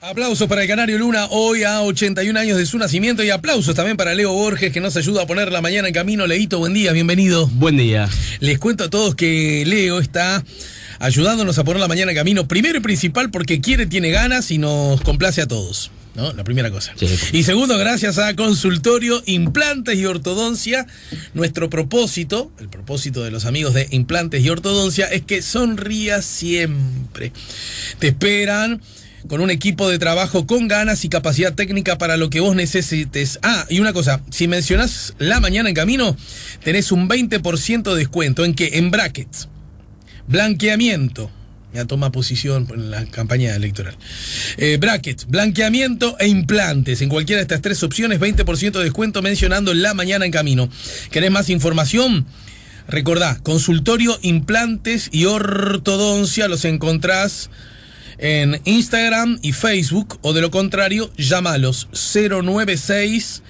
Aplausos para el Canario Luna, hoy a 81 años de su nacimiento y aplausos también para Leo Borges que nos ayuda a poner la mañana en camino. Leito, buen día, bienvenido. Buen día. Les cuento a todos que Leo está ayudándonos a poner la mañana en camino, primero y principal porque quiere, tiene ganas y nos complace a todos. ¿No? La primera cosa. Y segundo, gracias a Consultorio Implantes y Ortodoncia, nuestro propósito, el propósito de los amigos de Implantes y Ortodoncia, es que sonrías siempre. Te esperan con un equipo de trabajo con ganas y capacidad técnica para lo que vos necesites. Ah, y una cosa, si mencionás la mañana en camino, tenés un 20% de descuento en que en brackets, blanqueamiento, ya toma posición en la campaña electoral. Eh, brackets, blanqueamiento e implantes. En cualquiera de estas tres opciones, 20% de descuento mencionando la mañana en camino. ¿Querés más información? Recordá, consultorio, implantes y ortodoncia los encontrás en Instagram y Facebook, o de lo contrario, llámalos 096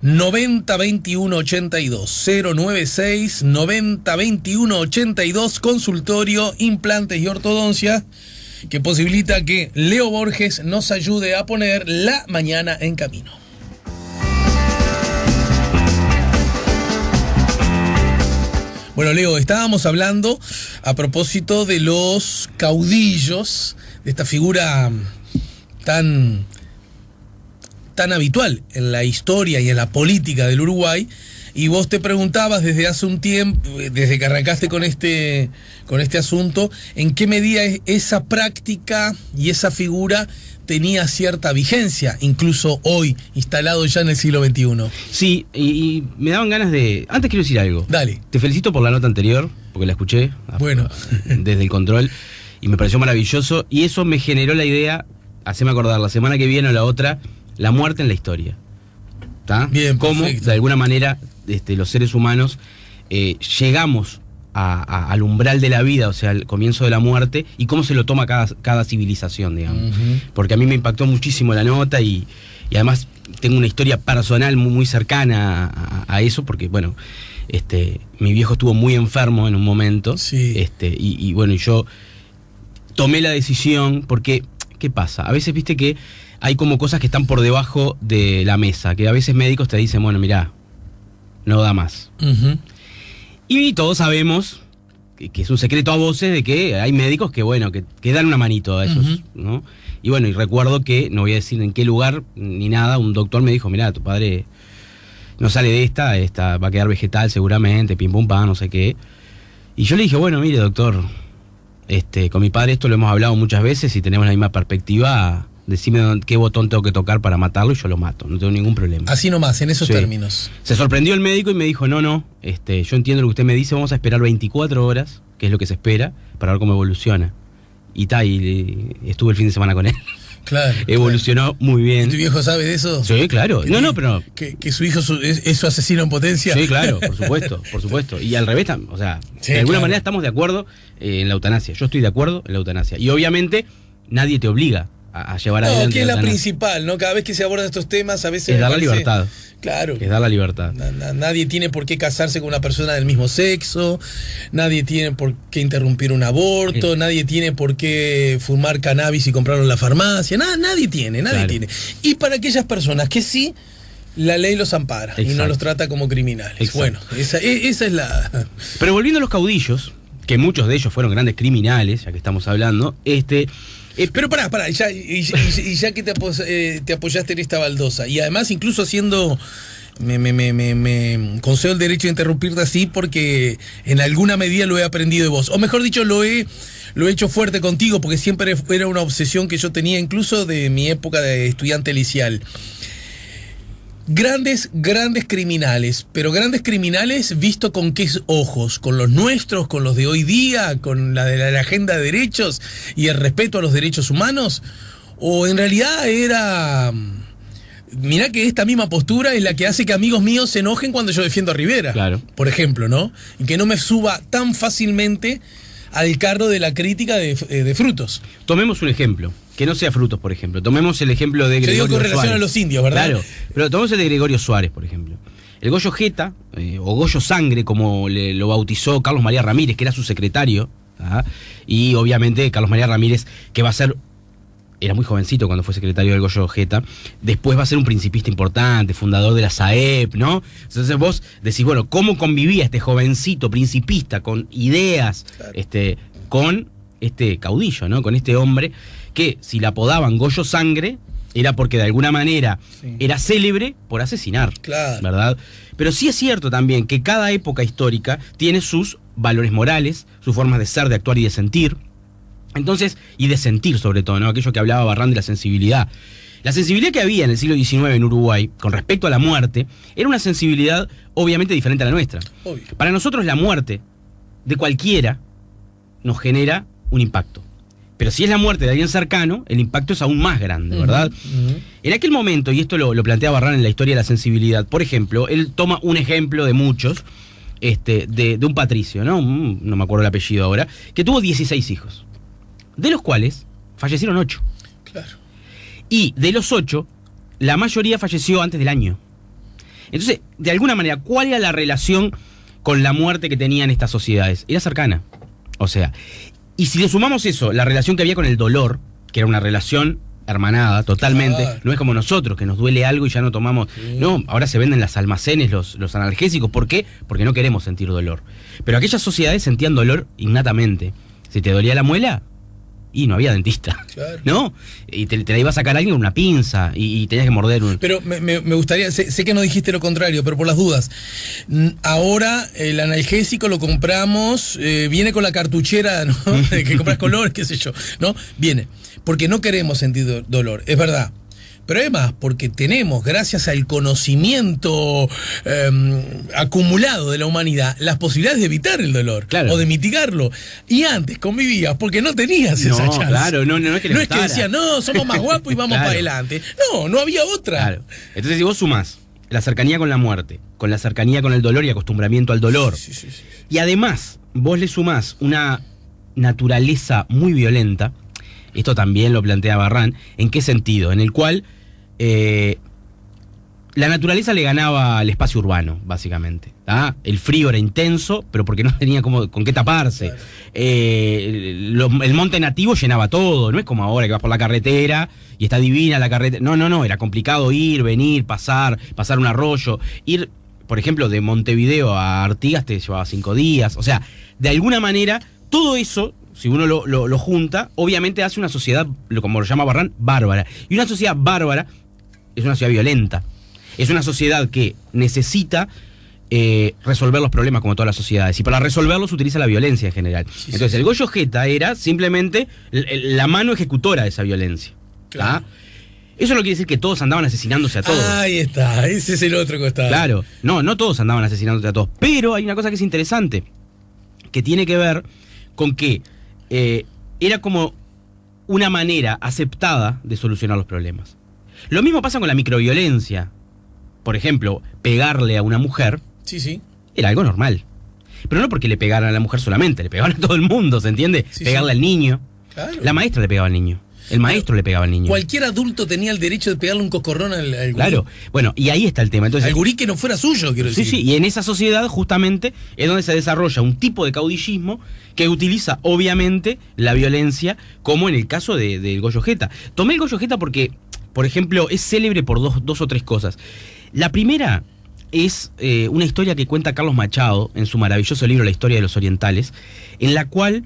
902182 096 902182 consultorio implantes y ortodoncia que posibilita que Leo Borges nos ayude a poner la mañana en camino. Bueno, Leo, estábamos hablando a propósito de los caudillos, de esta figura tan, tan habitual en la historia y en la política del Uruguay, y vos te preguntabas desde hace un tiempo, eh, desde que arrancaste con este, con este asunto, en qué medida esa práctica y esa figura tenía cierta vigencia, incluso hoy, instalado ya en el siglo XXI. Sí, y, me daban ganas de... Antes quiero decir algo. Dale. Te felicito por la nota anterior, porque la escuché. Bueno. desde el control, y me pareció maravilloso, y eso me generó la idea, haceme acordar, la semana que viene o la otra, la muerte en la historia. ¿Está? Bien, Cómo, de alguna manera, este, los seres humanos eh, llegamos al umbral de la vida, o sea, al comienzo de la muerte, y cómo se lo toma cada, civilización, digamos. Porque a mí me impactó muchísimo la nota y, además tengo una historia personal muy, cercana a, eso, porque, bueno, este, mi viejo estuvo muy enfermo en un momento. Este, y, y bueno, yo tomé la decisión porque, ¿qué pasa? A veces, viste que hay como cosas que están por debajo de la mesa, que a veces médicos te dicen, bueno, mirá, no da más. Y todos sabemos, que, es un secreto a voces, de que hay médicos que, bueno, que, que dan una manito a esos, ¿no? Y bueno, y recuerdo que, no voy a decir en qué lugar ni nada, un doctor me dijo, mira, tu padre no sale de esta, esta va a quedar vegetal seguramente, pim pum pam, no sé qué. Y yo le dije, bueno, mire doctor, este, con mi padre esto lo hemos hablado muchas veces y tenemos la misma perspectiva decime qué botón tengo que tocar para matarlo y yo lo mato, no tengo ningún problema. Así nomás, en esos términos. Se sorprendió el médico y me dijo, no, no, este, yo entiendo lo que usted me dice, vamos a esperar 24 horas, que es lo que se espera, para ver cómo evoluciona. Y tal, estuve el fin de semana con él. Claro. Evolucionó muy bien. ¿Tu viejo sabe de eso? Sí, claro. No, no, pero. Que, su hijo es, su asesino en potencia. Sí, claro, por supuesto, por supuesto. Y al revés, o sea, de alguna manera estamos de acuerdo eh, en la eutanasia. Yo estoy de acuerdo en la eutanasia. Y obviamente nadie te obliga a, a llevar no, que es la, principal, ¿no? Cada vez que se abordan estos temas, a veces. Es dar la libertad. Claro. Es dar la libertad. nadie tiene por qué casarse con una persona del mismo sexo, nadie tiene por qué interrumpir un aborto, nadie tiene por qué fumar cannabis y comprarlo en la farmacia, nada, nadie tiene, nadie tiene. Y para aquellas personas que sí, la ley los ampara y no los trata como criminales. Bueno, esa, e, esa, es la. Pero volviendo a los caudillos, que muchos de ellos fueron grandes criminales, ya que estamos hablando, este, eh, pero pará, pará, ya, y, ya que eh, te, apoyaste en esta baldosa, y además incluso haciendo me, me, me, me, concedo el derecho de interrumpirte así porque en alguna medida lo he aprendido de vos. O mejor dicho, lo he, lo he hecho fuerte contigo porque siempre era una obsesión que yo tenía, incluso de mi época de estudiante licial grandes, grandes criminales, pero grandes criminales visto con qué ojos, con los nuestros, con los de hoy día, con la de la, agenda de derechos y el respeto a los derechos humanos, o en realidad era... Mirá que esta misma postura es la que hace que amigos míos se enojen cuando yo defiendo a Rivera, claro. por ejemplo, ¿no? Y que no me suba tan fácilmente al carro de la crítica de, eh, de frutos. Tomemos un ejemplo que no sea frutos, por ejemplo. Tomemos el ejemplo de Gregorio Yo digo con relación a los indios, ¿verdad? Claro, pero tomemos el de Gregorio Suárez, por ejemplo. El Goyo Jeta, eh, o Goyo Sangre, como lo bautizó Carlos María Ramírez, que era su secretario, ¿ah? y obviamente Carlos María Ramírez, que va a ser era muy jovencito cuando fue secretario del Goyo Jeta, después va a ser un principista importante, fundador de la SAEP, ¿no? Entonces vos decís, bueno, ¿cómo convivía este jovencito principista con ideas, este, con este caudillo, ¿no? Con este hombre que si la apodaban Goyo Sangre, era porque de alguna manera era célebre por asesinar. ¿Verdad? Pero sí es cierto también que cada época histórica tiene sus valores morales, sus formas de ser, de actuar y de sentir. Entonces, y de sentir sobre todo, ¿no? Aquello que hablaba Barrán de la sensibilidad. La sensibilidad que había en el siglo XIX en Uruguay con respecto a la muerte era una sensibilidad obviamente diferente a la nuestra. Para nosotros la muerte de cualquiera nos genera un impacto. Pero si es la muerte de alguien cercano, el impacto es aún más grande, ¿verdad? En aquel momento, y esto lo, planteaba plantea Barran en la historia de la sensibilidad, por ejemplo, él toma un ejemplo de muchos, este, de, un patricio, ¿no? Mm, no me acuerdo el apellido ahora, que tuvo 16 hijos, de los cuales fallecieron 8. Claro. Y de los 8, la mayoría falleció antes del año. Entonces, de alguna manera, ¿cuál era la relación con la muerte que tenían estas sociedades? Era cercana. O sea, y si le sumamos eso, la relación que había con el dolor, que era una relación hermanada totalmente, no es como nosotros, que nos duele algo y ya no tomamos. No, ahora se venden las almacenes, los, los analgésicos. ¿Por qué? Porque no queremos sentir dolor. Pero aquellas sociedades sentían dolor innatamente. Si te dolía la muela, y no había dentista. ¿No? Y te, la iba a sacar alguien una pinza y, tenías que morder un. Pero me, gustaría, sé, que no dijiste lo contrario, pero por las dudas. Ahora el analgésico lo compramos, eh, viene con la cartuchera, ¿no? que compras color, qué sé yo, ¿no? Viene. Porque no queremos sentir dolor, es verdad pero porque tenemos, gracias al conocimiento em, acumulado de la humanidad, las posibilidades de evitar el dolor o de mitigarlo. Y antes convivías porque no tenías esa chance. Claro, no, no, no es que No es que decían, no, somos más guapos y vamos para adelante. No, no había otra. Entonces, si vos sumás la cercanía con la muerte, con la cercanía con el dolor y acostumbramiento al dolor, y además vos le sumás una naturaleza muy violenta, esto también lo plantea Barran, ¿en qué sentido? En el cual eh, la naturaleza le ganaba al espacio urbano, básicamente. El frío era intenso, pero porque no tenía como, con qué taparse. Eh, el monte nativo llenaba todo, no es como ahora que vas por la carretera y está divina la carretera. No, no, no, era complicado ir, venir, pasar, pasar un arroyo. Ir, por ejemplo, de Montevideo a Artigas te llevaba cinco días. O sea, de alguna manera, todo eso si uno lo, lo, junta, obviamente hace una sociedad, como lo llama Barran, bárbara. Y una sociedad bárbara es una sociedad violenta. Es una sociedad que necesita eh, resolver los problemas como todas las sociedades. Y para resolverlos utiliza la violencia en general. Entonces, el Goyo Jeta era simplemente la mano ejecutora de esa violencia. Eso no quiere decir que todos andaban asesinándose a todos. Ahí está, ese es el otro costado. Claro, no, no todos andaban asesinándose a todos. Pero hay una cosa que es interesante, que tiene que ver con que eh, era como una manera aceptada de solucionar los problemas. Lo mismo pasa con la microviolencia. Por ejemplo, pegarle a una mujer sí, sí. era algo normal. Pero no porque le pegaran a la mujer solamente, le pegaban a todo el mundo, ¿se entiende? Pegarle al niño. La maestra le pegaba al niño. El maestro le pegaba al niño. Cualquier adulto tenía el derecho de pegarle un cocorrón al, Claro, bueno, y ahí está el tema. Entonces, al gurí que no fuera suyo, quiero decir. Sí, sí, y en esa sociedad justamente es donde se desarrolla un tipo de caudillismo que utiliza obviamente la violencia, como en el caso del de, Jeta. Goyojeta. Tomé el Jeta porque por ejemplo, es célebre por dos, o tres cosas. La primera es eh, una historia que cuenta Carlos Machado en su maravilloso libro La historia de los orientales, en la cual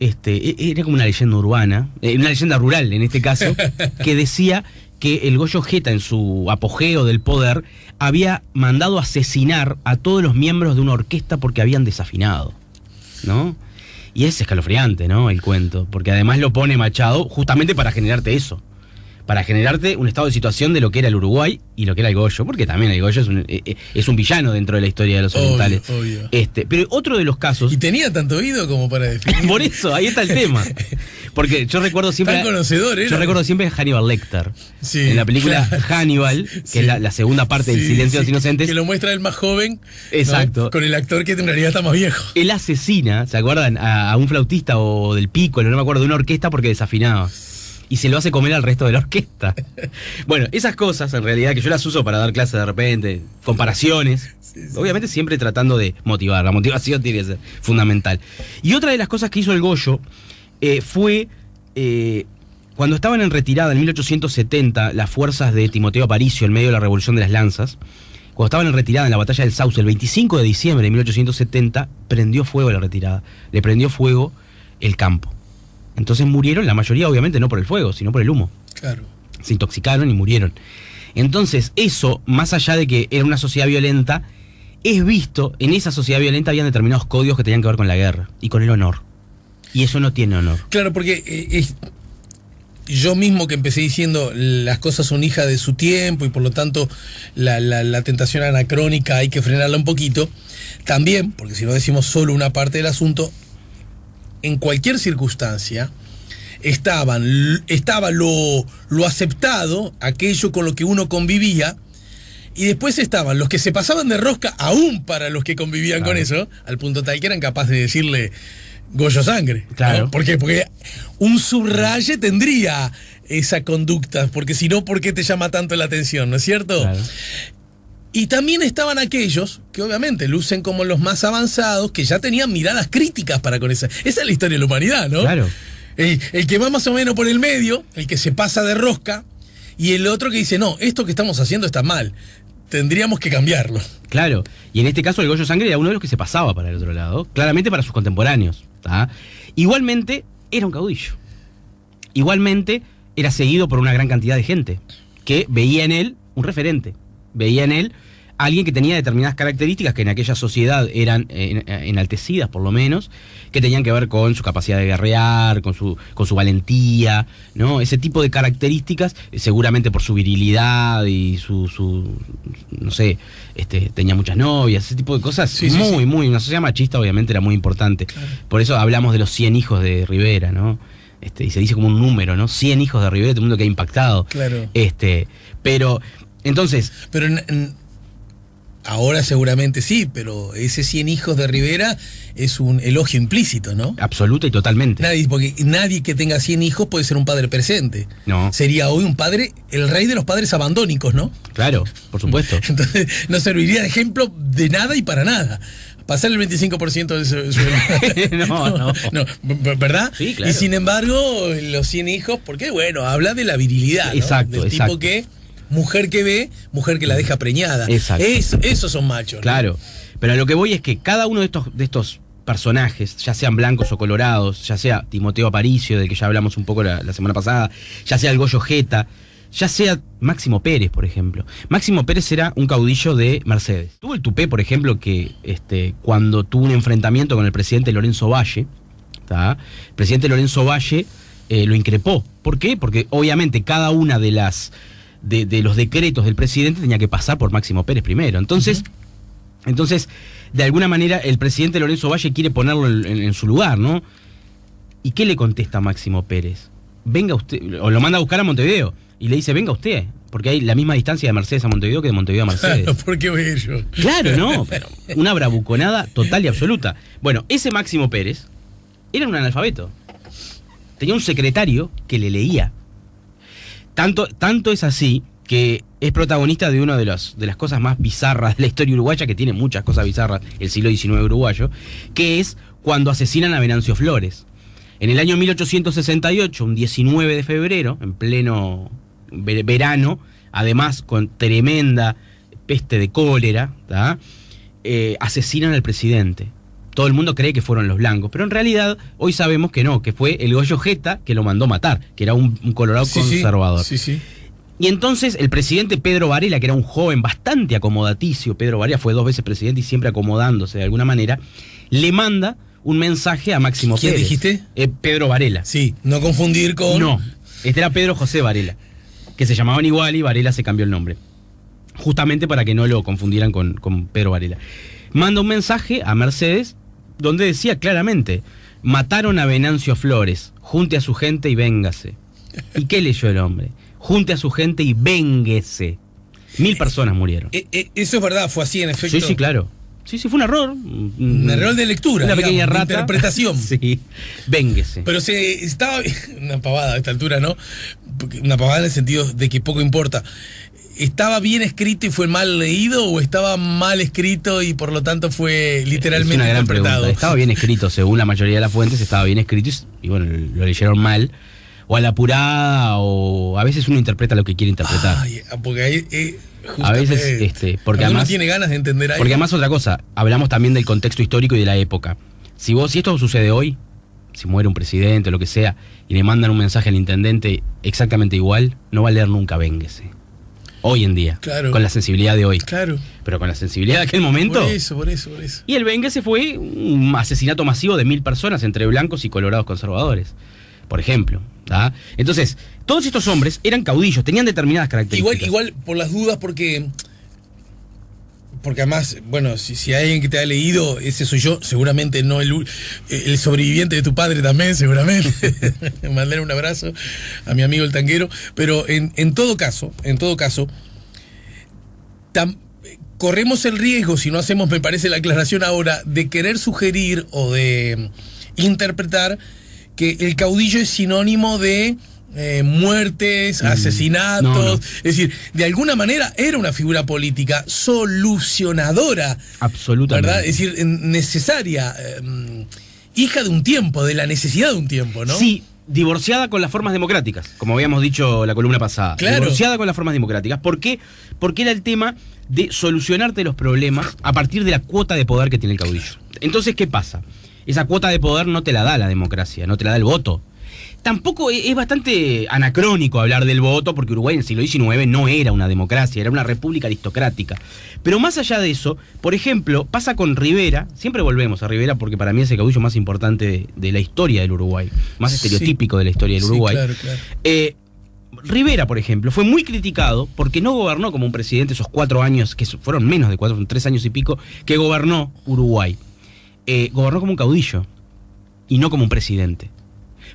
este, e, era como una leyenda urbana, eh, una leyenda rural en este caso, que decía que el Goyo Jeta, en su apogeo del poder, había mandado asesinar a todos los miembros de una orquesta porque habían desafinado. ¿No? Y es escalofriante, ¿no? El cuento, porque además lo pone Machado justamente para generarte eso para generarte un estado de situación de lo que era el Uruguay y lo que era el Goyo, porque también el Goyo es un, eh, eh, es un villano dentro de la historia de los orientales. Este, pero otro de los casos. Y tenía tanto oído como para definir. Por eso, ahí está el tema. Porque yo recuerdo siempre. Tan conocedor, Yo recuerdo siempre Hannibal Lecter. en la película Hannibal, que es la, segunda parte del Silencio de los Inocentes. Que lo muestra el más joven. Exacto. Con el actor que en realidad está más viejo. Él asesina, ¿se acuerdan? A, un flautista o del pico, no me acuerdo, de una orquesta porque desafinaba y se lo hace comer al resto de la orquesta. bueno, esas cosas en realidad que yo las uso para dar clases de repente, comparaciones, obviamente siempre tratando de motivar, la motivación tiene que ser fundamental. Y otra de las cosas que hizo el Goyo eh, fue... Eh, cuando estaban en retirada en 1870 las fuerzas de Timoteo Aparicio en medio de la Revolución de las Lanzas, cuando estaban en retirada en la batalla del Sauce el 25 de diciembre de 1870, prendió fuego la retirada, le prendió fuego el campo. Entonces murieron, la mayoría obviamente no por el fuego, sino por el humo. Claro. Se intoxicaron y murieron. Entonces eso, más allá de que era una sociedad violenta, es visto, en esa sociedad violenta habían determinados códigos que tenían que ver con la guerra y con el honor. Y eso no tiene honor. Claro, porque eh, es, yo mismo que empecé diciendo las cosas son hijas de su tiempo y por lo tanto la, la, la, tentación anacrónica hay que frenarla un poquito, también, porque si no decimos solo una parte del asunto, en cualquier circunstancia, estaban, estaba lo, lo aceptado, aquello con lo que uno convivía, y después estaban los que se pasaban de rosca, aún para los que convivían con eso, al punto tal que eran capaces de decirle Goyo Sangre. Claro. ¿Por qué? Porque un subraye tendría esa conducta, porque si no, ¿por qué te llama tanto la atención? ¿No es cierto? Y también estaban aquellos que obviamente lucen como los más avanzados, que ya tenían miradas críticas para con esa. Esa es la historia de la humanidad, ¿no? Claro. El, que va más o menos por el medio, el que se pasa de rosca, y el otro que dice, no, esto que estamos haciendo está mal, tendríamos que cambiarlo. Claro, y en este caso el Goyo Sangre era uno de los que se pasaba para el otro lado, claramente para sus contemporáneos. Igualmente era un caudillo. Igualmente era seguido por una gran cantidad de gente que veía en él un referente veía en él alguien que tenía determinadas características que en aquella sociedad eran eh, eh, enaltecidas por lo menos, que tenían que ver con su capacidad de guerrear, con su, con su valentía, ¿no? Ese tipo de características, eh, seguramente por su virilidad y su, su no sé, este, tenía muchas novias, ese tipo de cosas, muy, muy, una sociedad machista obviamente era muy importante. Por eso hablamos de los 100 hijos de Rivera, ¿no? Este, y se dice como un número, ¿no? 100 hijos de Rivera, todo el mundo que ha impactado. Claro. Este, pero entonces. Pero ahora seguramente sí, pero ese 100 hijos de Rivera es un elogio implícito, ¿no? Absoluto y totalmente. Nadie, porque nadie que tenga 100 hijos puede ser un padre presente. No. Sería hoy un padre, el rey de los padres abandónicos, ¿no? Claro, por supuesto. Entonces, no serviría de ejemplo de nada y para nada pasar el 25% de su, no, no, ¿Verdad? Sí, claro. Y sin embargo, los 100 hijos, porque bueno, habla de la virilidad. Exacto, ¿no? Del exacto. tipo que mujer que ve, mujer que la deja preñada. Exacto. Es, esos son machos. Claro. Pero a lo que voy es que cada uno de estos, de estos personajes, ya sean blancos o colorados, ya sea Timoteo Aparicio, del que ya hablamos un poco la, semana pasada, ya sea el Goyo Jeta, ya sea Máximo Pérez, por ejemplo. Máximo Pérez era un caudillo de Mercedes. Tuvo el tupé, por ejemplo, que este, cuando tuvo un enfrentamiento con el presidente Lorenzo Valle, el presidente Lorenzo Valle eh, lo increpó. ¿Por qué? Porque obviamente cada una de las de, los decretos del presidente tenía que pasar por Máximo Pérez primero. Entonces, entonces de alguna manera, el presidente Lorenzo Valle quiere ponerlo en, su lugar, ¿no? ¿Y qué le contesta Máximo Pérez? Venga usted, o lo manda a buscar a Montevideo y le dice, venga usted, porque hay la misma distancia de Mercedes a Montevideo que de Montevideo a Mercedes. Claro, ¿por qué voy yo? Claro, no, pero una bravuconada total y absoluta. Bueno, ese Máximo Pérez era un analfabeto. Tenía un secretario que le leía tanto, tanto es así que es protagonista de una de las, de las cosas más bizarras de la historia uruguaya, que tiene muchas cosas bizarras el siglo XIX uruguayo, que es cuando asesinan a Venancio Flores. En el año 1868, un 19 de febrero, en pleno verano, además con tremenda peste de cólera, eh, asesinan al presidente todo el mundo cree que fueron los blancos, pero en realidad hoy sabemos que no, que fue el Goyo Jeta que lo mandó matar, que era un, colorado conservador. Sí, sí. Y entonces el presidente Pedro Varela, que era un joven bastante acomodaticio, Pedro Varela fue dos veces presidente y siempre acomodándose de alguna manera, le manda un mensaje a Máximo ¿Quién dijiste? Eh, Pedro Varela. Sí, no confundir con... No, este era Pedro José Varela, que se llamaban igual y Varela se cambió el nombre. Justamente para que no lo confundieran con, con Pedro Varela. Manda un mensaje a Mercedes donde decía claramente, mataron a Venancio Flores, junte a su gente y véngase. ¿Y qué leyó el hombre? Junte a su gente y vénguese. Mil personas murieron. Eh, eh, eso es verdad, fue así en efecto. Sí, sí, claro. Sí, sí, fue un error. Un error de lectura. Una pequeña rata. De interpretación. sí, vénguese. Pero se estaba. Una pavada a esta altura, ¿no? Una pavada en el sentido de que poco importa. ¿Estaba bien escrito y fue mal leído o estaba mal escrito y por lo tanto fue literalmente es una gran Pregunta. Estaba bien escrito, según la mayoría de las fuentes, estaba bien escrito y, bueno, lo leyeron mal o a la apurada, o a veces uno interpreta lo que quiere interpretar. Ah, porque ahí. Eh, a veces, este, porque además. tiene ganas de entender Porque además, otra cosa, hablamos también del contexto histórico y de la época. Si vos, si esto sucede hoy, si muere un presidente o lo que sea, y le mandan un mensaje al intendente exactamente igual, no va a leer nunca Vénguese hoy en día. Claro. Con la sensibilidad de hoy. Claro. Pero con la sensibilidad de aquel momento. Por eso, por eso, por eso. Y el Bengue se fue un asesinato masivo de mil personas entre blancos y colorados conservadores. Por ejemplo. Entonces, todos estos hombres eran caudillos, tenían determinadas características. Igual, igual por las dudas, porque porque además, bueno, si, si, hay alguien que te ha leído, ese soy yo, seguramente no el, eh, el sobreviviente de tu padre también, seguramente. mandar un abrazo a mi amigo el tanguero. Pero en, todo caso, en todo caso, corremos el riesgo, si no hacemos, me parece, la aclaración ahora, de querer sugerir o de interpretar que el caudillo es sinónimo de eh, muertes, mm. asesinatos. Es decir, de alguna manera era una figura política solucionadora. Absolutamente. ¿Verdad? Es decir, necesaria, em, hija de un tiempo, de la necesidad de un tiempo, ¿no? Sí. Divorciada con las formas democráticas, como habíamos dicho la columna pasada. Divorciada con las formas democráticas. ¿Por qué? Porque era el tema de solucionarte los problemas a partir de la cuota de poder que tiene el caudillo. Entonces, ¿qué pasa? Esa cuota de poder no te la da la democracia, no te la da el voto tampoco e-, es bastante anacrónico hablar del voto, porque Uruguay en el siglo XIX no era una democracia, era una república aristocrática. Pero más allá de eso, por ejemplo, pasa con Rivera, siempre volvemos a Rivera porque para mí es el caudillo más importante de, la historia del Uruguay, más estereotípico de la historia del Uruguay. Eh, Rivera, por ejemplo, fue muy criticado porque no gobernó como un presidente esos cuatro años, que fueron menos de cuatro, tres años y pico, que gobernó Uruguay. Eh, gobernó como un caudillo y no como un presidente.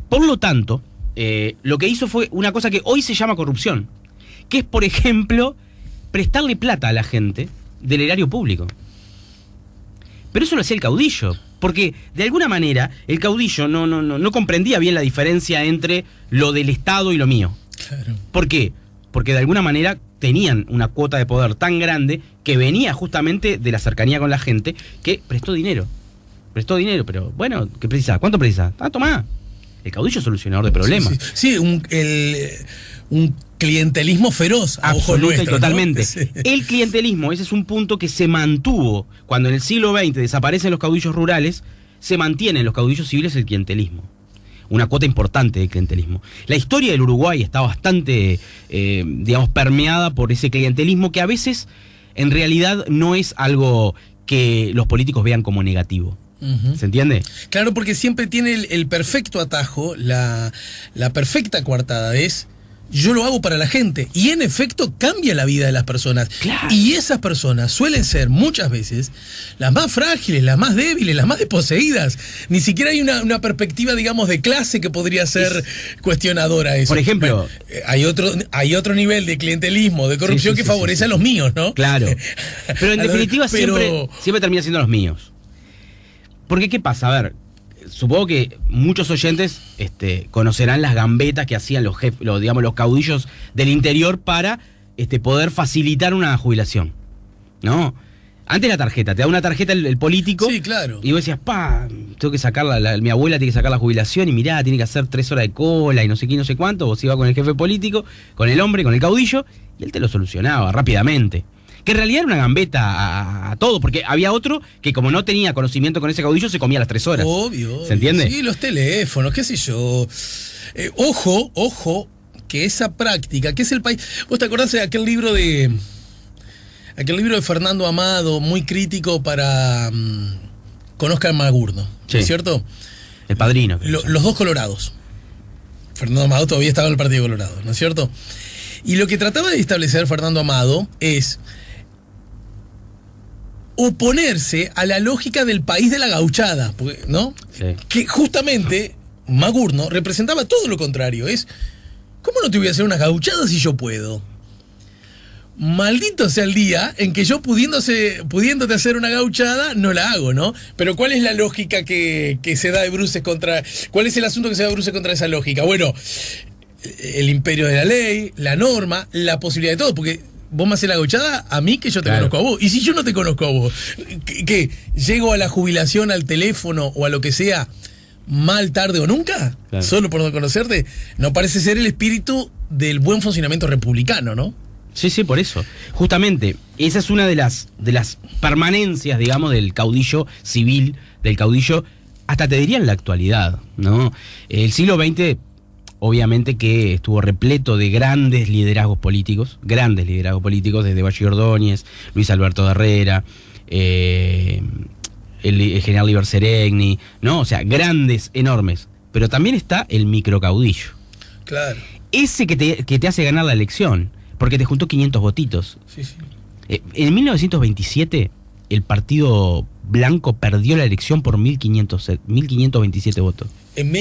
Por lo tanto, eh, lo que hizo fue una cosa que hoy se llama corrupción, que es, por ejemplo, prestarle plata a la gente del erario público. Pero eso lo hacía el caudillo, porque de alguna manera el caudillo no, no, no, comprendía bien la diferencia entre lo del Estado y lo mío. Claro. ¿Por qué? Porque de alguna manera tenían una cuota de poder tan grande que venía justamente de la cercanía con la gente que prestó dinero. Prestó dinero, pero bueno, ¿qué precisa? ¿Cuánto precisa? Ah, tomá, el caudillo solucionador de problemas. Sí, un, clientelismo feroz, a ojo totalmente. El clientelismo, ese es un punto que se mantuvo cuando en el siglo XX desaparecen los caudillos rurales, se mantiene en los caudillos civiles el clientelismo. Una cuota importante de clientelismo. La historia del Uruguay está bastante, eh, digamos, permeada por ese clientelismo que a veces en realidad no es algo que los políticos vean como negativo. ¿Se entiende? Claro, porque siempre tiene el, perfecto atajo, la, perfecta coartada. Es yo lo hago para la gente. Y en efecto cambia la vida de las personas. Y esas personas suelen ser muchas veces las más frágiles, las más débiles, las más desposeídas. Ni siquiera hay una, perspectiva, digamos, de clase que podría ser cuestionadora eso. Por ejemplo. Eh, hay, otro, hay otro nivel de clientelismo, de corrupción que favorece a los míos, ¿no? Claro. Pero en definitiva siempre, siempre termina siendo los míos. Porque, ¿qué pasa? A ver, supongo que muchos oyentes este, conocerán las gambetas que hacían los, jefes, los, digamos, los caudillos del interior para este, poder facilitar una jubilación. ¿No? Antes la tarjeta, te da una tarjeta el, político. Y vos decías, pa, tengo que sacar mi abuela tiene que sacar la jubilación y mirá, tiene que hacer tres horas de cola y no sé qué, no sé cuánto. Vos ibas con el jefe político, con el hombre, con el caudillo, y él te lo solucionaba rápidamente que en realidad era una gambeta a, todo, porque había otro que como no tenía conocimiento con ese caudillo, se comía a las tres horas. Obvio. ¿Se entiende? Sí, los teléfonos, qué sé yo. Eh, ojo, ojo, que esa práctica, que es el país... ¿Vos te acordás de aquel libro de... Aquel libro de Fernando Amado, muy crítico para... conozcan mm, conozca Magurno, ¿no es cierto? El padrino. los dos colorados. Fernando Amado todavía estaba en el Partido Colorado, ¿no es cierto? Y lo que trataba de establecer Fernando Amado es oponerse a la lógica del país de la gauchada, ¿no? Que justamente Magurno representaba todo lo contrario. Es, ¿cómo no te voy a hacer una gauchada si yo puedo? Maldito sea el día en que yo pudiéndote hacer una gauchada, no la hago, ¿no? Pero ¿cuál es la lógica que, que se da de Bruces contra... ¿Cuál es el asunto que se da de Bruces contra esa lógica? Bueno, el imperio de la ley, la norma, la posibilidad de todo, porque vos me haces la gochada a mí que yo te conozco a vos. Y si yo no te conozco a vos, que Llego a la jubilación, al teléfono o a lo que sea, mal, tarde o nunca, solo por no conocerte, no parece ser el espíritu del buen funcionamiento republicano, ¿no? Sí, sí, por eso. Justamente, esa es una de las, de las permanencias, digamos, del caudillo civil, del caudillo, hasta te diría en la actualidad, ¿no? El siglo XX obviamente que estuvo repleto de grandes liderazgos políticos, grandes liderazgos políticos, desde Valle Ordóñez, Luis Alberto Herrera, eh, el, general Liber ¿no? O sea, grandes, enormes. Pero también está el microcaudillo. Claro. Ese que te, hace ganar la elección, porque te juntó 500 votitos. Sí, sí. Eh, en 1927, el Partido Blanco perdió la elección por 1500, 1527 votos. En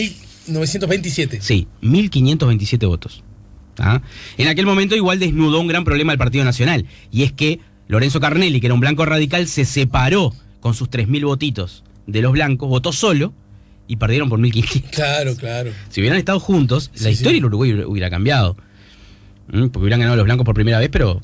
927. Sí, 1527 votos. ¿Ah? En aquel momento igual desnudó un gran problema al Partido Nacional, y es que Lorenzo Carnelli, que era un blanco radical, se separó con sus 3.000 votitos de los blancos, votó solo y perdieron por 1.500. Claro, claro. Si hubieran estado juntos, la historia de Uruguay hubiera cambiado. ¿Mm? Porque hubieran ganado los blancos por primera vez, pero...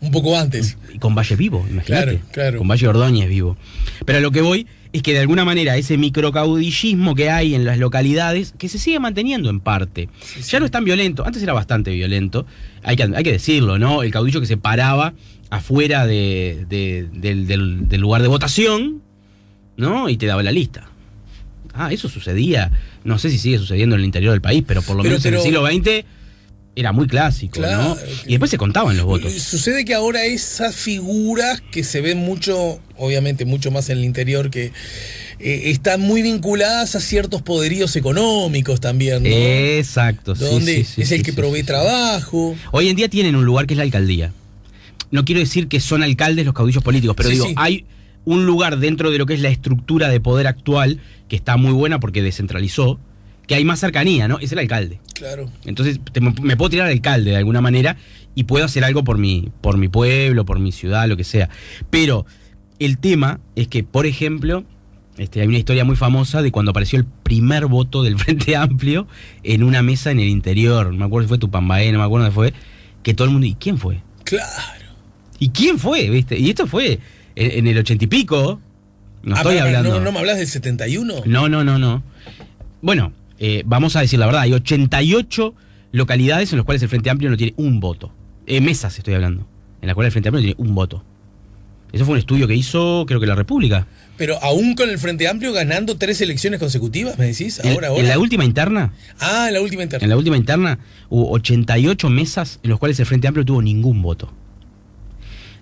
Un poco antes. Y Con Valle vivo, imagínate. Claro, claro. Con Valle Ordóñez vivo. Pero a lo que voy es que de alguna manera ese microcaudillismo que hay en las localidades, que se sigue manteniendo en parte, ya no es tan violento, antes era bastante violento, hay que, hay que decirlo, ¿no? El caudillo que se paraba afuera de, del, lugar de votación, ¿no? Y te daba la lista. Ah, eso sucedía, no sé si sigue sucediendo en el interior del país, pero por lo menos en el siglo XX era muy clásico, ¿no? Y después se contaban los votos. Sucede que ahora esas figuras que se ven mucho, obviamente mucho más en el interior que eh, están muy vinculadas a ciertos poderíos económicos también, ¿no? Exacto, Donde sí, es el que provee trabajo. Hoy en día tienen un lugar que es la alcaldía. No quiero decir que son alcaldes los caudillos políticos, pero digo, hay un lugar dentro de lo que es la estructura de poder actual que está muy buena porque descentralizó que hay más cercanía, ¿no? Es el alcalde. Claro. Entonces me puedo tirar al alcalde de alguna manera y puedo hacer algo por mi, por mi pueblo, por mi ciudad, lo que sea. Pero el tema es que, por ejemplo, este, hay una historia muy famosa de cuando apareció el primer voto del Frente Amplio en una mesa en el interior. No me acuerdo si fue Tupambaé, no me acuerdo dónde fue. Que todo el mundo. ¿Y quién fue? Claro. ¿Y quién fue? ¿Viste? Y esto fue en, el ochenta y pico. No ah, estoy hablando. No, no me hablas del 71. No, no, no, no. Bueno, eh, vamos a decir la verdad, hay 88 localidades en las cuales el Frente Amplio no tiene un voto. Eh, mesas estoy hablando, en las cuales el Frente Amplio no tiene un voto. Eso fue un estudio que hizo, creo que la República. Pero aún con el Frente Amplio ganando tres elecciones consecutivas, me decís, ahora, en, ahora. En la última interna. Ah, en la última interna. En la última interna hubo 88 mesas en las cuales el Frente Amplio tuvo ningún voto.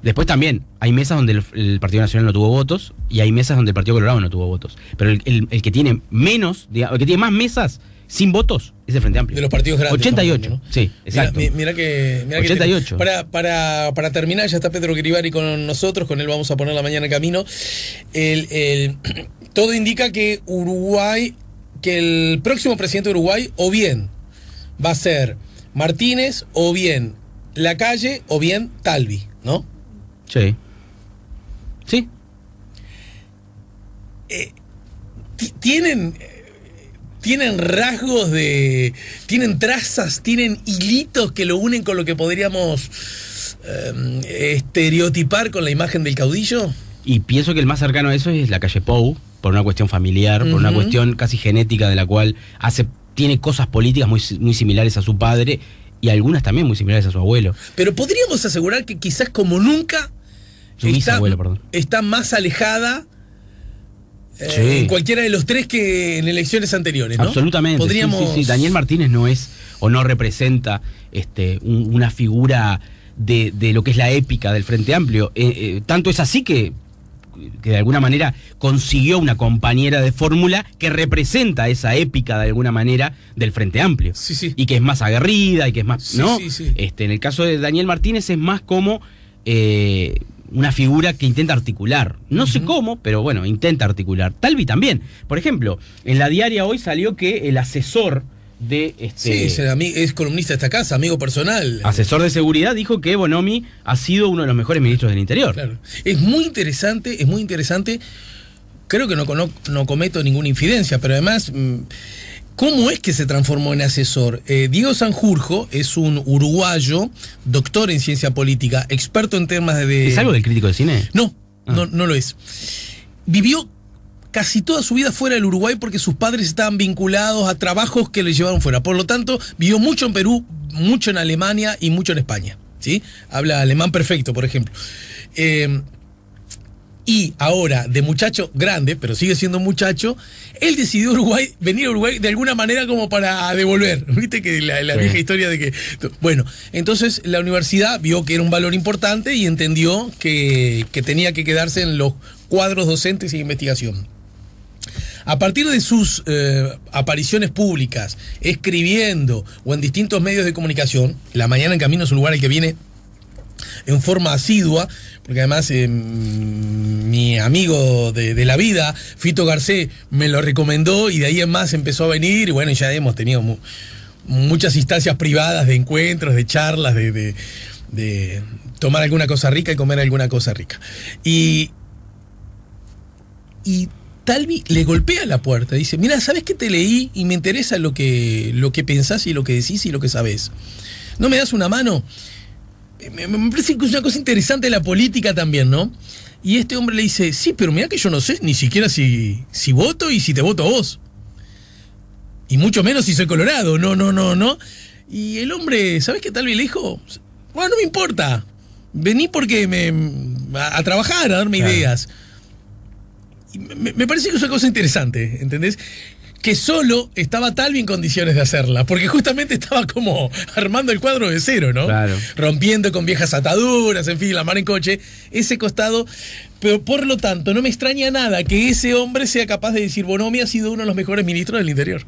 Después también, hay mesas donde el, Partido Nacional no tuvo votos y hay mesas donde el Partido Colorado no tuvo votos. Pero el, que tiene menos, digamos, el que tiene más mesas sin votos es el Frente Amplio. De los partidos grandes. 88, sí, exacto. Mira, que... 88. para, terminar, ya está Pedro Gribari con nosotros, con él vamos a poner la mañana en camino. todo indica que Uruguay, que el próximo presidente de Uruguay o bien va a ser Martínez o bien la calle o bien Talvi, ¿no? Sí. Sí. Eh, tienen tienen rasgos de. tienen trazas, tienen hilitos que lo unen con lo que podríamos em, estereotipar con la imagen del caudillo? Y pienso que el más cercano a eso es la calle Pou, por una cuestión familiar, por una cuestión casi genética de la cual hace, tiene cosas políticas muy similares a su padre y algunas también muy similares a su abuelo. Pero podríamos asegurar que quizás como nunca su está, Está más alejada eh, en cualquiera de los tres que en elecciones anteriores, ¿no? Absolutamente. Daniel Martínez no es o no representa este, una figura de, lo que es la épica del Frente Amplio. Eh, eh, tanto es así que, que de alguna manera consiguió una compañera de fórmula que representa esa épica de alguna manera del Frente Amplio. y que es más aguerrida y que es más. ¿no? Este, en el caso de Daniel Martínez es más como una figura que intenta articular. No sé cómo, pero bueno, intenta articular. Talvi también. Por ejemplo, en la diaria hoy salió que el asesor de este. Sí, es, columnista de esta casa, amigo personal. Asesor de seguridad dijo que Bonomi ha sido uno de los mejores ministros del interior. Claro. Es muy interesante, es muy interesante. Creo que no, cometo ninguna infidencia, pero además. Mm, ¿Cómo es que se transformó en asesor? Eh, Diego Sanjurjo es un uruguayo, doctor en ciencia política, experto en temas de... ¿Es algo del crítico de cine? Ah. No, no, lo es. Vivió casi toda su vida fuera del Uruguay porque sus padres estaban vinculados a trabajos que le llevaron fuera. Por lo tanto, vivió mucho en Perú, mucho en Alemania y mucho en España. ¿sí? Habla alemán perfecto, por ejemplo. Eh, y ahora de muchacho grande, pero sigue siendo muchacho, él decidió Uruguay, venir a Uruguay de alguna manera como para devolver. Viste que la, vieja historia de que. Bueno, entonces la universidad vio que era un valor importante y entendió que, tenía que quedarse en los cuadros docentes e investigación. A partir de sus eh, apariciones públicas, escribiendo o en distintos medios de comunicación, La Mañana en Camino es un lugar al que viene en forma asidua, porque además em, mi amigo de, la vida, Fito Garcés... me lo recomendó y de ahí en más empezó a venir y bueno, ya hemos tenido muchas instancias privadas de encuentros, de charlas, de, tomar alguna cosa rica y comer alguna cosa rica. Y, y Talvi le golpea la puerta, dice, mira, ¿sabes qué te leí y me interesa lo que, lo que pensás y lo que decís y lo que sabes ¿No me das una mano? Eh, me, parece que es una cosa interesante la política también, ¿no? Y este hombre le dice, sí, pero mira que yo no sé ni siquiera si, voto y si te voto a vos. Y mucho menos si soy colorado, no, no, no, no. Y el hombre, ¿sabes qué tal vez le dijo? Bueno, no me importa. Vení porque me. a, trabajar, a darme ideas. Me, me, parece que es una cosa interesante, ¿entendés? que solo estaba Talvi en condiciones de hacerla, porque justamente estaba como armando el cuadro de cero, ¿no? Rompiendo con viejas ataduras, en fin, la mano en coche, ese costado. Pero por lo tanto, no me extraña nada que ese hombre sea capaz de decir, Bonomi ha sido uno de los mejores ministros del interior.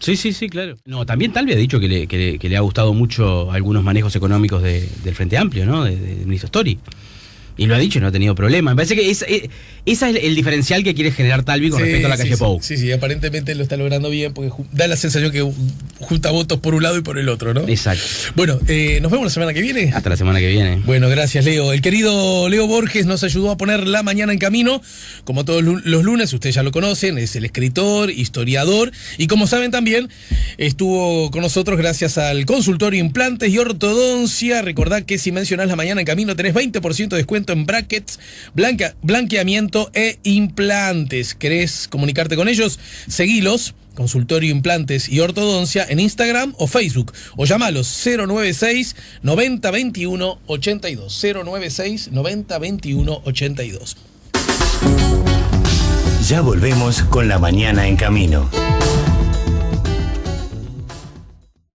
Sí, sí, sí, claro. No, también Talvi ha dicho que le, ha gustado mucho algunos manejos económicos del Frente Amplio, ¿no? De, ministro Story. Y lo ha dicho y no ha tenido problema. Me parece que ese eh, es, el diferencial que quiere generar Talvi con respecto a la calle Pou. Sí, sí, aparentemente lo está logrando bien porque da la sensación que junta votos por un lado y por el otro, ¿no? Exacto. Bueno, eh, nos vemos la semana que viene. Hasta la semana que viene. Bueno, gracias, Leo. El querido Leo Borges nos ayudó a poner la mañana en camino. Como todos los lunes, ustedes ya lo conocen, es el escritor, historiador y como saben también, estuvo con nosotros gracias al consultorio Implantes y Ortodoncia. Recordad que si mencionás la mañana en camino tenés 20% de descuento en brackets, blanqueamiento e implantes. ¿Querés comunicarte con ellos? Seguilos. Consultorio Implantes y Ortodoncia en Instagram o Facebook o llamalos 096 9021 82 096 9021 82 Ya volvemos con la mañana en camino.